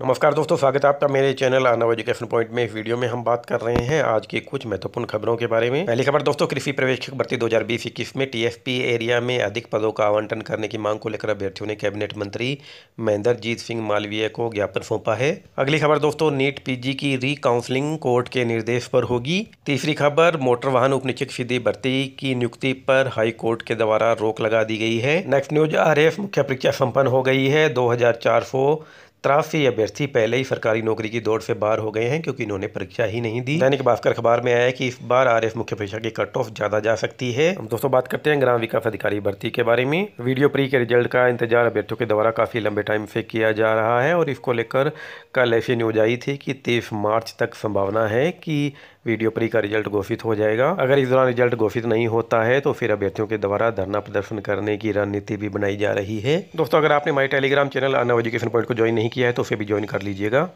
नमस्कार दोस्तों स्वागत है आपका मेरे चैनल आनव एजुकेशन पॉइंट में इस वीडियो में हम बात कर रहे हैं आज की कुछ महत्वपूर्ण खबरों के बारे में पहली खबर दोस्तों कृषि प्रवेक्षक भर्ती बीस इक्कीस में टीएफपी एरिया में अधिक पदों का आवंटन करने की मांग को लेकर अभ्यर्थियों ने कैबिनेट मंत्री महेंद्रजीत सिंह मालवीय को ज्ञापन सौंपा है अगली खबर दोस्तों नीट पीजी की री कोर्ट के निर्देश पर होगी तीसरी खबर मोटर वाहन उप सीधी भर्ती की नियुक्ति पर हाई कोर्ट के द्वारा रोक लगा दी गई है नेक्स्ट न्यूज आर मुख्य परीक्षा सम्पन्न हो गई है दो तिरासी अभ्यर्थी पहले ही सरकारी नौकरी की दौड़ से बाहर हो गए हैं क्योंकि इन्होंने परीक्षा ही नहीं दी दैनिक भास्कर अखबार में आया है कि इस बार आर एफ मुख्य परीक्षा की कट ऑफ ज्यादा जा सकती है हम दोस्तों बात करते हैं ग्राम विकास अधिकारी भर्ती के बारे में वीडियो प्री के रिजल्ट का इंतजार अभ्यर्थियों के द्वारा काफी लंबे टाइम से किया जा रहा है और इसको लेकर कल ऐसी न्यूज आई थी कि तेईस मार्च तक संभावना है कि वीडियो प्री का रिजल्ट घोषित हो जाएगा अगर इस दौरान रिजल्ट घोषित नहीं होता है तो फिर अभ्यर्थियों के द्वारा धरना प्रदर्शन करने की रणनीति भी बनाई जा रही है दोस्तों अगर आपने my Telegram channel Anav education point को ज्वाइन नहीं नहीं किया है तो उसे भी ज्वाइन कर लीजिएगा